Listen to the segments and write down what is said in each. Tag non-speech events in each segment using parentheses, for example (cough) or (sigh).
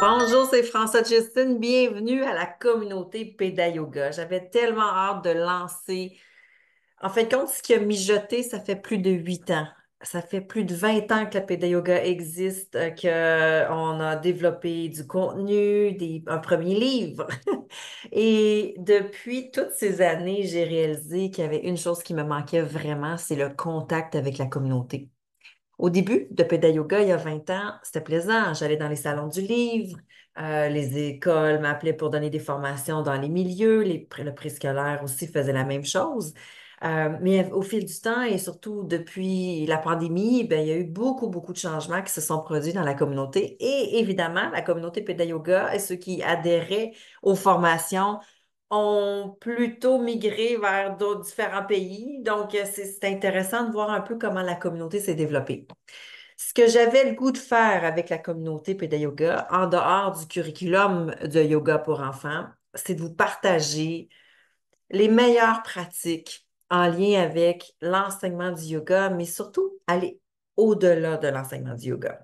Bonjour, c'est François Justine. Bienvenue à la communauté Pédayoga. J'avais tellement hâte de lancer. En fait, compte, ce qui a mijoté, ça fait plus de huit ans. Ça fait plus de vingt ans que la Pédayoga existe, euh, qu'on euh, a développé du contenu, des, un premier livre. (laughs) Et depuis toutes ces années, j'ai réalisé qu'il y avait une chose qui me manquait vraiment, c'est le contact avec la communauté. Au début de Yoga, il y a 20 ans, c'était plaisant. J'allais dans les salons du livre, euh, les écoles m'appelaient pour donner des formations dans les milieux, les, le préscolaire aussi faisait la même chose. Euh, mais au fil du temps et surtout depuis la pandémie, ben il y a eu beaucoup, beaucoup de changements qui se sont produits dans la communauté. Et évidemment, la communauté Yoga et ceux qui adhéraient aux formations ont plutôt migré vers d'autres différents pays. Donc, euh, c'est intéressant de voir un peu comment la communauté s'est développée. Ce que j'avais le goût de faire avec la communauté Péda-Yoga, en dehors du curriculum de yoga pour enfants, c'est de vous partager les meilleures pratiques en lien avec l'enseignement du yoga, mais surtout aller au-delà de l'enseignement du yoga.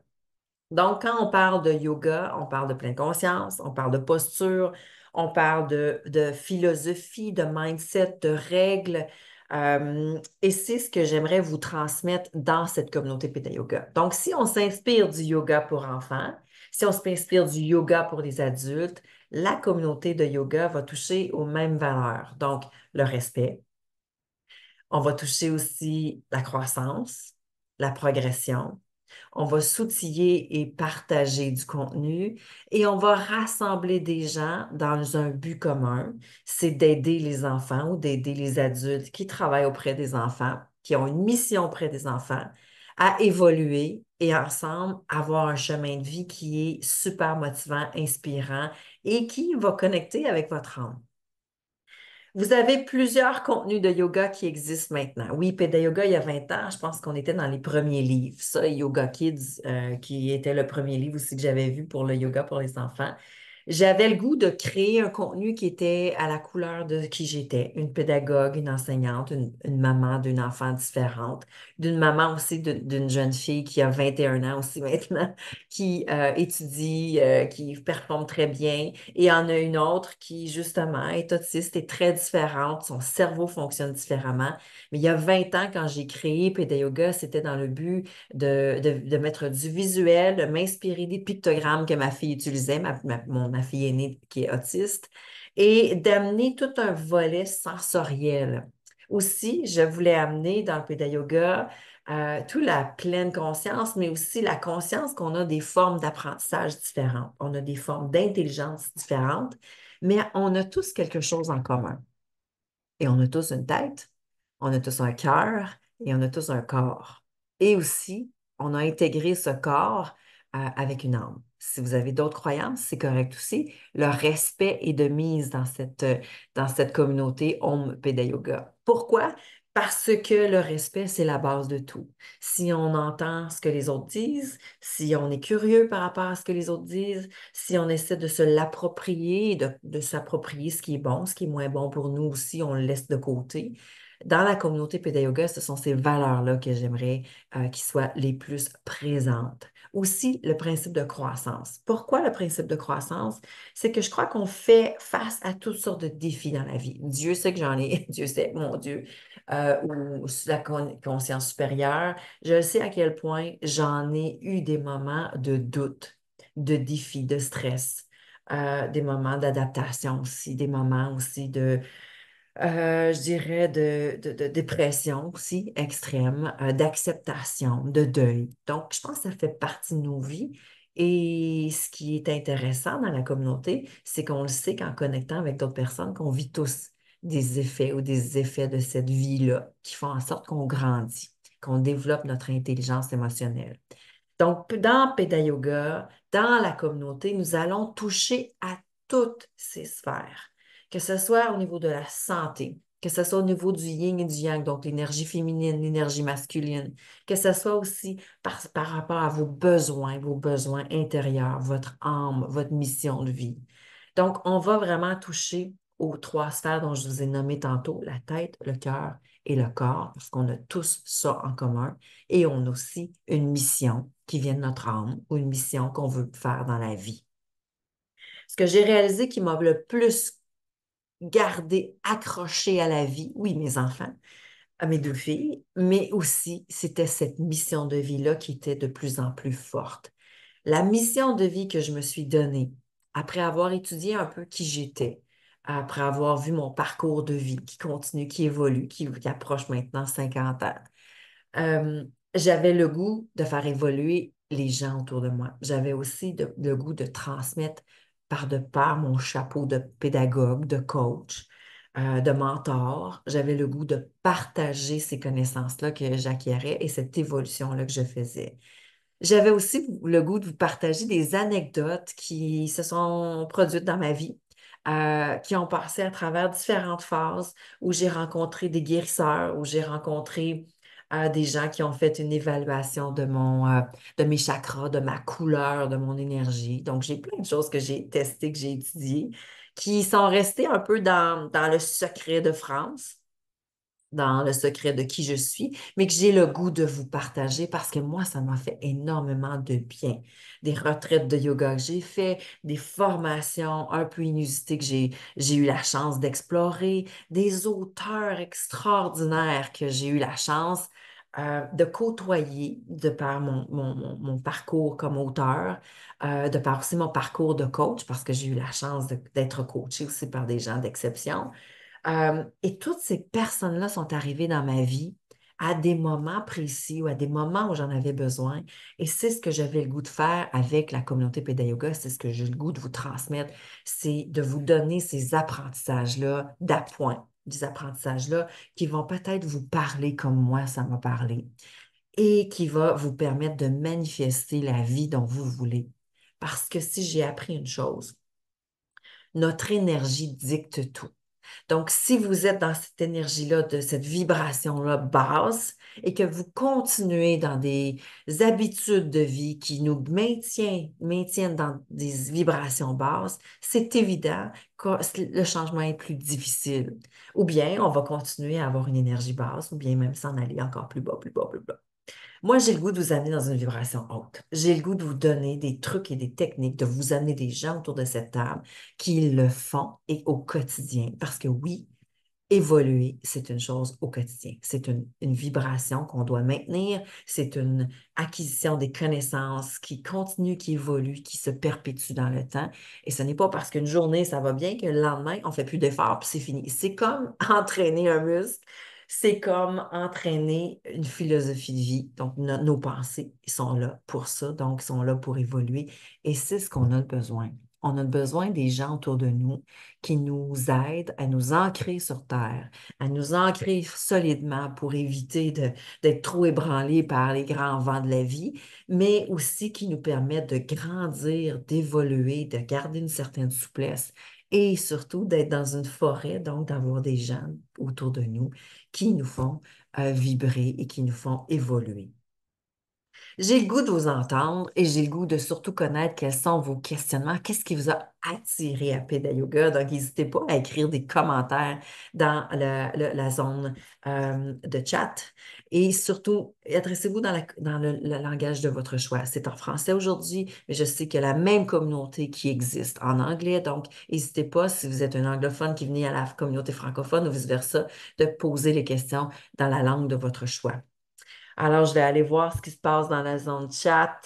Donc, quand on parle de yoga, on parle de pleine conscience, on parle de posture, on parle de, philosophie, de mindset, de règles. Euh, et c'est ce que j'aimerais vous transmettre dans cette communauté Pitta Donc, si on s'inspire du yoga pour enfants, si on s'inspire du yoga pour les adultes, la communauté de yoga va toucher aux mêmes valeurs. Donc, le respect. On va toucher aussi la croissance, la progression, on va s'outiller et partager du contenu et on va rassembler des gens dans un but commun, c'est d'aider les enfants ou d'aider les adultes qui travaillent auprès des enfants, qui ont une mission auprès des enfants, à évoluer et ensemble avoir un chemin de vie qui est super motivant, inspirant et qui va connecter avec votre âme. Vous avez plusieurs contenus de yoga qui existent maintenant. Oui, Péda-yoga, il y a 20 ans, je pense qu'on était dans les premiers livres. Ça, Yoga Kids, euh, qui était le premier livre aussi que j'avais vu pour le yoga pour les enfants. J'avais le goût de créer un contenu qui était à la couleur de qui j'étais, une pédagogue, une enseignante, une, maman d'une enfant différente, d'une maman aussi d'une jeune fille qui a 21 ans aussi (laughs) maintenant, qui euh, étudie, euh, qui performe très bien, et en a une autre qui justement est autiste, et très différente, son cerveau fonctionne différemment. Mais il y a 20 ans, quand j'ai créé Pédayoga, c'était dans le but de, de, de, mettre du visuel, de m'inspirer des pictogrammes que ma fille utilisait, ma, ma, mon ma fille aînée qui est autiste, et d'amener tout un volet sensoriel. Aussi, je voulais amener dans le pédayoga Yoga euh, toute la pleine conscience, mais aussi la conscience qu'on a des formes d'apprentissage différentes, on a des formes d'intelligence différentes, mais on a tous quelque chose en commun. Et on a tous une tête, on a tous un cœur et on a tous un corps. Et aussi, on a intégré ce corps euh, avec une âme si vous avez d'autres croyances, c'est correct aussi. Le respect est de mise dans cette, euh, dans cette communauté Home Peda Yoga. Pourquoi? Parce que le respect, c'est la base de tout. Si on entend ce que les autres disent, si on est curieux par rapport à ce que les autres disent, si on essaie de se l'approprier, de, s'approprier ce qui est bon, ce qui est moins bon pour nous aussi, on le laisse de côté. Dans la communauté Peda Yoga, ce sont ces valeurs-là que j'aimerais euh, qu'ils soient les plus présentes aussi le principe de croissance. Pourquoi le principe de croissance? C'est que je crois qu'on fait face à toutes sortes de défis dans la vie. Dieu sait que j'en ai, (laughs) Dieu sait, mon Dieu, euh, ou la conscience supérieure. Je sais à quel point j'en ai eu des moments de doute, de défis, de stress, euh, des moments d'adaptation aussi, des moments aussi de euh, je dirais, de, dépression aussi extrême, euh, d'acceptation, de deuil. Donc, je pense que ça fait partie de nos vies. Et ce qui est intéressant dans la communauté, c'est qu'on le sait qu'en connectant avec d'autres personnes, qu'on vit tous des effets ou des effets de cette vie-là qui font en sorte qu'on grandit, qu'on développe notre intelligence émotionnelle. Donc, dans pédayoga dans la communauté, nous allons toucher à toutes ces sphères que ce soit au niveau de la santé, que ce soit au niveau du yin et du yang, donc l'énergie féminine, l'énergie masculine, que ce soit aussi par, rapport à vos besoins, vos besoins intérieurs, votre âme, votre mission de vie. Donc, on va vraiment toucher aux trois sphères dont je vous ai nommé tantôt, la tête, le cœur et le corps, parce qu'on a tous ça en commun et on a aussi une mission qui vient de notre âme ou une mission qu'on veut faire dans la vie. Ce que j'ai réalisé qui m'a le plus garder accroché à la vie, oui, mes enfants, à mes deux filles, mais aussi c'était cette mission de vie-là qui était de plus en plus forte. La mission de vie que je me suis donnée, après avoir étudié un peu qui j'étais, après avoir vu mon parcours de vie qui continue, qui évolue, qui, approche maintenant 50 ans, euh, j'avais le goût de faire évoluer les gens autour de moi. J'avais aussi le goût de transmettre de par mon chapeau de pédagogue, de coach, euh, de mentor, j'avais le goût de partager ces connaissances-là que j'acquérais et cette évolution-là que je faisais. J'avais aussi le goût de vous partager des anecdotes qui se sont produites dans ma vie, euh, qui ont passé à travers différentes phases où j'ai rencontré des guérisseurs, où j'ai rencontré des gens qui ont fait une évaluation de mon euh, de mes chakras, de ma couleur, de mon énergie. Donc, j'ai plein de choses que j'ai testées, que j'ai étudiées, qui sont restées un peu dans, dans le secret de France dans le secret de qui je suis, mais que j'ai le goût de vous partager parce que moi, ça m'a fait énormément de bien. Des retraites de yoga que j'ai fait, des formations un peu inusitées que j'ai, eu la chance d'explorer, des auteurs extraordinaires que j'ai eu la chance euh, de côtoyer de par mon, mon, parcours comme auteur, euh, de par aussi mon parcours de coach, parce que j'ai eu la chance d'être coachée aussi par des gens d'exception. Euh, et toutes ces personnes-là sont arrivées dans ma vie à des moments précis ou à des moments où j'en avais besoin. Et c'est ce que j'avais le goût de faire avec la communauté Pédayoga, c'est ce que j'ai le goût de vous transmettre, c'est de vous donner ces apprentissages-là d'appoint, des apprentissages-là qui vont peut-être vous parler comme moi, ça m'a parlé, et qui va vous permettre de manifester la vie dont vous voulez. Parce que si j'ai appris une chose, notre énergie dicte tout. Donc, si vous êtes dans cette énergie-là, de cette vibration-là basse, et que vous continuez dans des habitudes de vie qui nous maintiennent dans des vibrations basses, c'est évident que le changement est plus difficile. Ou bien on va continuer à avoir une énergie basse, ou bien même s'en aller encore plus bas, plus bas, plus bas. Moi, j'ai le goût de vous amener dans une vibration haute. J'ai le goût de vous donner des trucs et des techniques, de vous amener des gens autour de cette table qui le font et au quotidien. Parce que oui, évoluer, c'est une chose au quotidien. C'est une, vibration qu'on doit maintenir. C'est une acquisition des connaissances qui continue, qui évolue, qui se perpétue dans le temps. Et ce n'est pas parce qu'une journée, ça va bien que le lendemain, on ne fait plus d'efforts, puis c'est fini. C'est comme (laughs) entraîner un muscle c'est comme entraîner une philosophie de vie. Donc, nos pensées sont là pour ça, donc sont là pour évoluer. Et c'est ce qu'on a besoin. On a besoin des gens autour de nous qui nous aident à nous ancrer sur Terre, à nous ancrer solidement pour éviter d'être trop ébranlés par les grands vents de la vie, mais aussi qui nous permettent de grandir, d'évoluer, de garder une certaine souplesse et surtout d'être dans une forêt, donc d'avoir des gens autour de nous qui nous font euh, vibrer et qui nous font évoluer. J'ai le goût de vous entendre et j'ai le goût de surtout connaître quels sont vos questionnements, qu'est-ce qui vous a attiré à Peda Yoga. Donc, n'hésitez pas à écrire des commentaires dans la, zone de chat et surtout, adressez-vous dans, le, langage de votre choix. C'est en français aujourd'hui, mais je sais qu'il y a la même communauté qui existe en anglais. Donc, n'hésitez pas, si vous êtes un anglophone qui venait à la communauté francophone ou vice-versa, de poser les questions dans la langue de votre choix. Alors, je vais aller voir ce qui se passe dans la zone chat.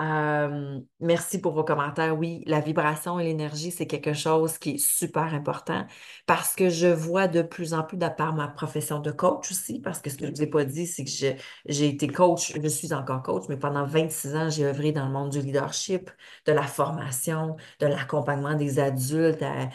Euh, merci pour vos commentaires. Oui, la vibration et l'énergie, c'est quelque chose qui est super important parce que je vois de plus en plus, de part ma profession de coach aussi, parce que ce que je ne vous ai pas dit, c'est que j'ai été coach, je suis encore coach, mais pendant 26 ans, j'ai œuvré dans le monde du leadership, de la formation, de l'accompagnement des adultes à,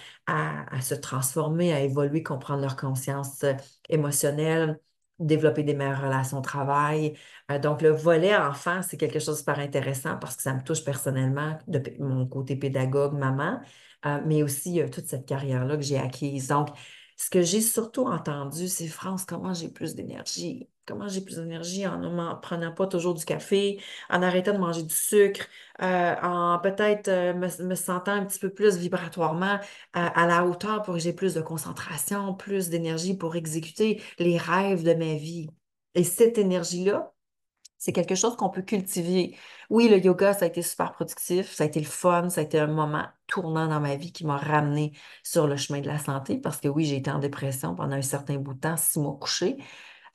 à, se transformer, à évoluer, comprendre leur conscience euh, émotionnelle, développer des meilleures relations au travail. Euh, donc, le volet enfant, c'est quelque chose de super intéressant parce que ça me touche personnellement de mon côté pédagogue, maman, euh, mais aussi toute cette carrière-là que j'ai acquise. Donc, ce que j'ai surtout entendu, c'est France, comment j'ai plus d'énergie? Comment j'ai plus d'énergie en ne prenant pas toujours du café, en arrêtant de manger du sucre, euh, en peut-être euh, me, sentant un petit peu plus vibratoirement euh, à la hauteur pour que j'ai plus de concentration, plus d'énergie pour exécuter les rêves de ma vie. Et cette énergie-là, c'est quelque chose qu'on peut cultiver. Oui, le yoga, ça a été super productif, ça a été le fun, ça a été un moment tournant dans ma vie qui m'a ramené sur le chemin de la santé parce que oui, j'ai été en dépression pendant un certain bout de temps, six mois couché.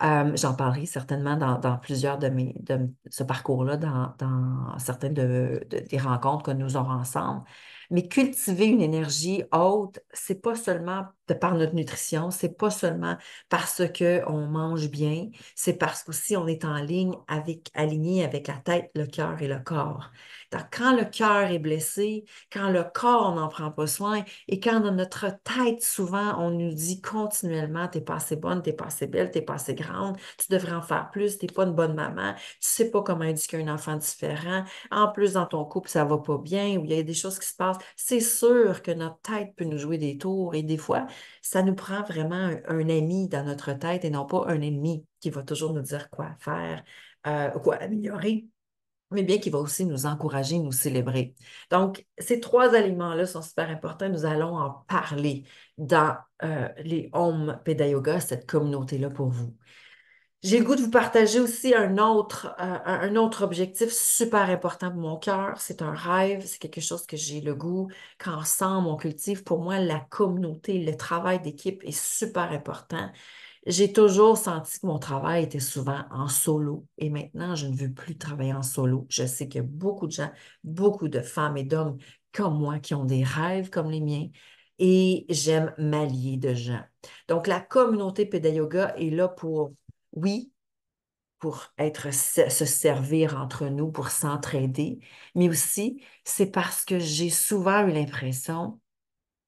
Euh, j'en parlerai certainement dans, plusieurs de, mes, de ce parcours-là, dans, dans certaines des rencontres que nous aurons ensemble. Mais cultiver une énergie haute, c'est pas seulement de par notre nutrition, c'est pas seulement parce qu'on mange bien, c'est parce qu'aussi on est en ligne avec, aligné avec la tête, le cœur et le corps. Donc, quand le cœur est blessé, quand le corps n'en prend pas soin et quand dans notre tête, souvent, on nous dit continuellement, t'es pas assez bonne, t'es pas assez belle, t'es pas assez grande, tu devrais en faire plus, tu n'es pas une bonne maman, tu sais pas comment éduquer un enfant différent, en plus, dans ton couple, ça va pas bien, ou il y a des choses qui se passent, c'est sûr que notre tête peut nous jouer des tours et des fois, ça nous prend vraiment un, ami dans notre tête et non pas un ennemi qui va toujours nous dire quoi faire, euh, quoi améliorer mais bien qui va aussi nous encourager, nous célébrer. Donc, ces trois aliments-là sont super importants. Nous allons en parler dans euh, les Home Pédayoga, cette communauté-là pour vous. J'ai le goût de vous partager aussi un autre, euh, un autre objectif super important pour mon cœur. C'est un rêve, c'est quelque chose que j'ai le goût qu'ensemble on cultive. Pour moi, la communauté, le travail d'équipe est super important. J'ai toujours senti que mon travail était souvent en solo et maintenant, je ne veux plus travailler en solo. Je sais qu'il y a beaucoup de gens, beaucoup de femmes et d'hommes comme moi qui ont des rêves comme les miens et j'aime m'allier de gens. Donc, la communauté Pédayoga est là pour oui, pour être se servir entre nous, pour s'entraider, mais aussi c'est parce que j'ai souvent eu l'impression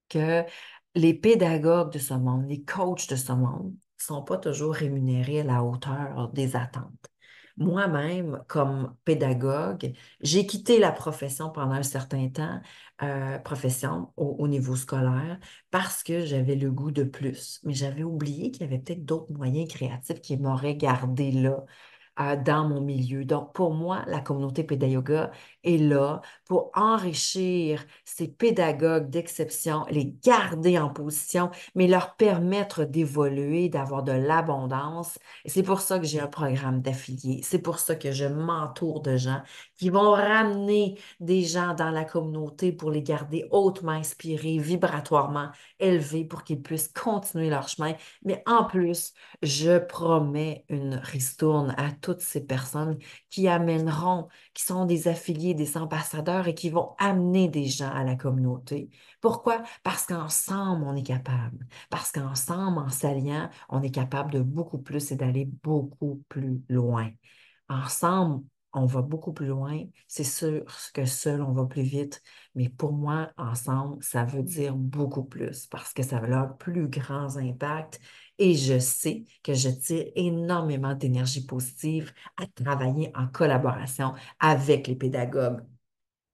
que les pédagogues de ce monde, les coachs de ce monde, sont pas toujours rémunérés à la hauteur des attentes moi-même, comme pédagogue, j'ai quitté la profession pendant un certain temps, euh, profession au, niveau scolaire, parce que j'avais le goût de plus. Mais j'avais oublié qu'il y avait peut-être d'autres moyens créatifs qui m'auraient gardé là. Euh, dans mon milieu. Donc, pour moi, la communauté Pédayoga, est là pour enrichir ces pédagogues d'exception, les garder en position, mais leur permettre d'évoluer, d'avoir de l'abondance. C'est pour ça que j'ai un programme d'affiliés. C'est pour ça que je m'entoure de gens qui vont ramener des gens dans la communauté pour les garder hautement inspirés, vibratoirement élevés pour qu'ils puissent continuer leur chemin. Mais en plus, je promets une ristourne à toutes ces personnes qui amèneront, qui sont des affiliés des ambassadeurs et qui vont amener des gens à la communauté. Pourquoi? Parce qu'ensemble, on est capable. Parce qu'ensemble, en s'alliant, on est capable de beaucoup plus et d'aller beaucoup plus loin. Ensemble, on va beaucoup plus loin. C'est sûr que seul, on va plus vite. Mais pour moi, ensemble, ça veut dire beaucoup plus parce que ça va avoir plus grands impacts et je sais que je tire énormément d'énergie positive à travailler en collaboration avec les pédagogues.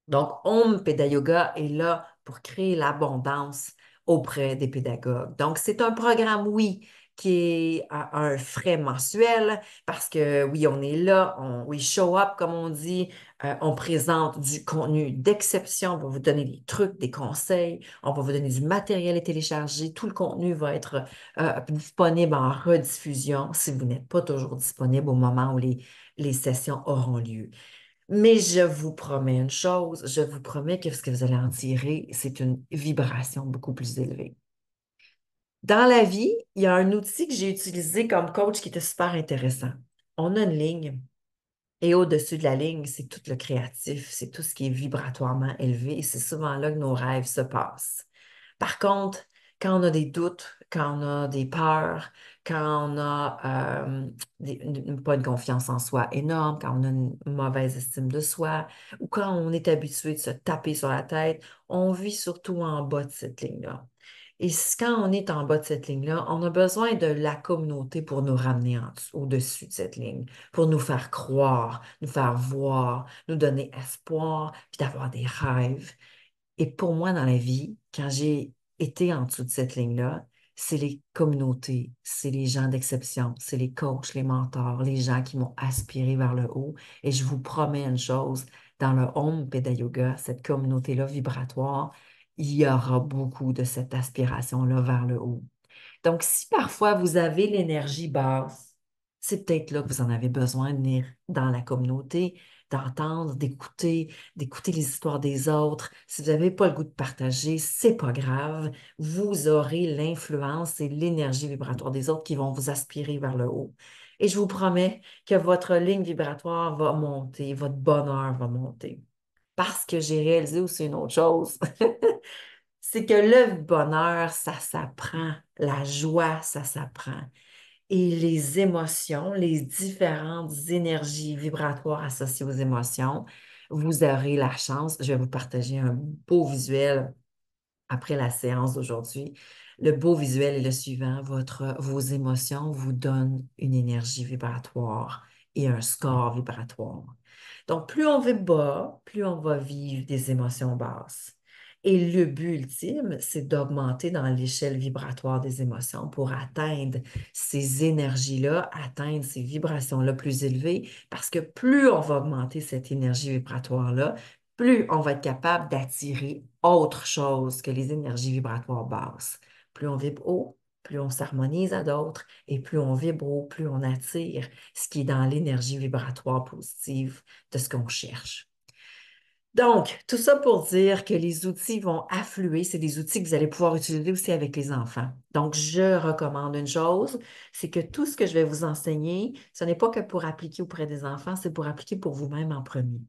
Donc, Home Yoga est là pour créer l'abondance auprès des pédagogues. Donc, c'est un programme, oui, qui est un frais mensuel, parce que oui, on est là, on, we show up, comme on dit, euh, on présente du contenu d'exception, on va vous donner des trucs, des conseils, on va vous donner du matériel à télécharger, tout le contenu va être euh, disponible en rediffusion si vous n'êtes pas toujours disponible au moment où les, les sessions auront lieu. Mais je vous promets une chose, je vous promets que ce que vous allez en tirer, c'est une vibration beaucoup plus élevée. Dans la vie, il y a un outil que j'ai utilisé comme coach qui était super intéressant. On a une ligne. Et au-dessus de la ligne, c'est tout le créatif, c'est tout ce qui est vibratoirement élevé. Et c'est souvent là que nos rêves se passent. Par contre, quand on a des doutes, quand on a des peurs, quand on a euh, pas une confiance en soi énorme, quand on a une mauvaise estime de soi, ou quand on est habitué de se taper sur la tête, on vit surtout en bas de cette ligne-là. Et quand on est en bas de cette ligne-là, on a besoin de la communauté pour nous ramener au-dessus de cette ligne, pour nous faire croire, nous faire voir, nous donner espoir, puis d'avoir des rêves. Et pour moi, dans la vie, quand j'ai été en dessous de cette ligne-là, c'est les communautés, c'est les gens d'exception, c'est les coachs, les mentors, les gens qui m'ont aspiré vers le haut. Et je vous promets une chose, dans le Home yoga cette communauté-là vibratoire, il y aura beaucoup de cette aspiration-là vers le haut. Donc, si parfois vous avez l'énergie basse, c'est peut-être là que vous en avez besoin de venir dans la communauté, d'entendre, d'écouter, d'écouter les histoires des autres. Si vous n'avez pas le goût de partager, c'est pas grave. Vous aurez l'influence et l'énergie vibratoire des autres qui vont vous aspirer vers le haut. Et je vous promets que votre ligne vibratoire va monter, votre bonheur va monter parce que j'ai réalisé aussi une autre chose. (laughs) c'est que le bonheur, ça s'apprend. La joie, ça s'apprend. Et les émotions, les différentes énergies vibratoires associées aux émotions, vous aurez la chance. Je vais vous partager un beau visuel après la séance d'aujourd'hui. Le beau visuel est le suivant. Votre, vos émotions vous donnent une énergie vibratoire et un score vibratoire. Donc, plus on vibre bas, plus on va vivre des émotions basses. Et le but ultime, c'est d'augmenter dans l'échelle vibratoire des émotions pour atteindre ces énergies-là, atteindre ces vibrations-là plus élevées, parce que plus on va augmenter cette énergie vibratoire-là, plus on va être capable d'attirer autre chose que les énergies vibratoires basses. Plus on vibre haut, plus on s'harmonise à d'autres et plus on vibre plus on attire ce qui est dans l'énergie vibratoire positive de ce qu'on cherche. Donc, tout ça pour dire que les outils vont affluer. C'est des outils que vous allez pouvoir utiliser aussi avec les enfants. Donc, je recommande une chose, c'est que tout ce que je vais vous enseigner, ce n'est pas que pour appliquer auprès des enfants, c'est pour appliquer pour vous-même en premier.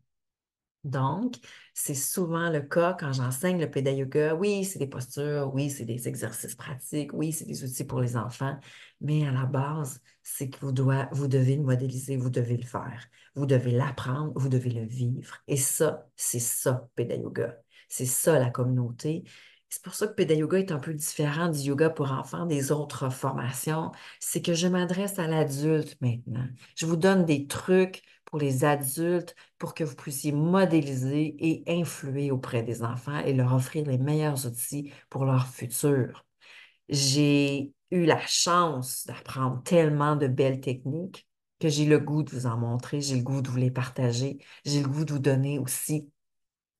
Donc, c'est souvent le cas quand j'enseigne le pédayoga. Yoga. Oui, c'est des postures, oui, c'est des exercices pratiques, oui, c'est des outils pour les enfants, mais à la base, c'est que vous, devez le modéliser, vous devez le faire, vous devez l'apprendre, vous devez le vivre. Et ça, c'est ça, pédayoga. C'est ça, la communauté. C'est pour ça que pédayoga est un peu différent du yoga pour enfants des autres formations. C'est que je m'adresse à l'adulte maintenant. Je vous donne des trucs pour les adultes, pour que vous puissiez modéliser et influer auprès des enfants et leur offrir les meilleurs outils pour leur futur. J'ai eu la chance d'apprendre tellement de belles techniques que j'ai le goût de vous en montrer, j'ai le goût de vous les partager, j'ai le goût de vous donner aussi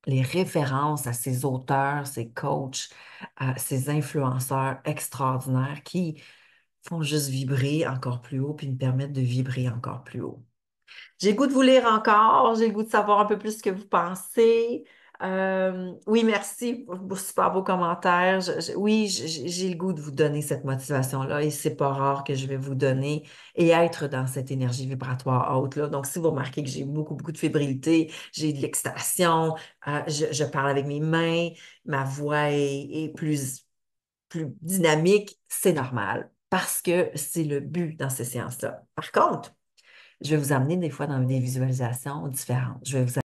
les références à ces auteurs, ces coachs, à ces influenceurs extraordinaires qui font juste vibrer encore plus haut puis me permettent de vibrer encore plus haut. J'ai le goût de vous lire encore, j'ai le goût de savoir un peu plus ce que vous pensez. Euh, oui, merci pour super beaux commentaires. oui, j'ai le goût de vous donner cette motivation-là et c'est pas rare que je vais vous donner et être dans cette énergie vibratoire haute-là. Donc, si vous remarquez que j'ai beaucoup, beaucoup de fébrilité, j'ai de l'excitation, euh, je, parle avec mes mains, ma voix est, plus, plus dynamique, c'est normal parce que c'est le but dans ces séances-là. Par contre, je vais vous amener des fois dans des visualisations différentes. Je vais vous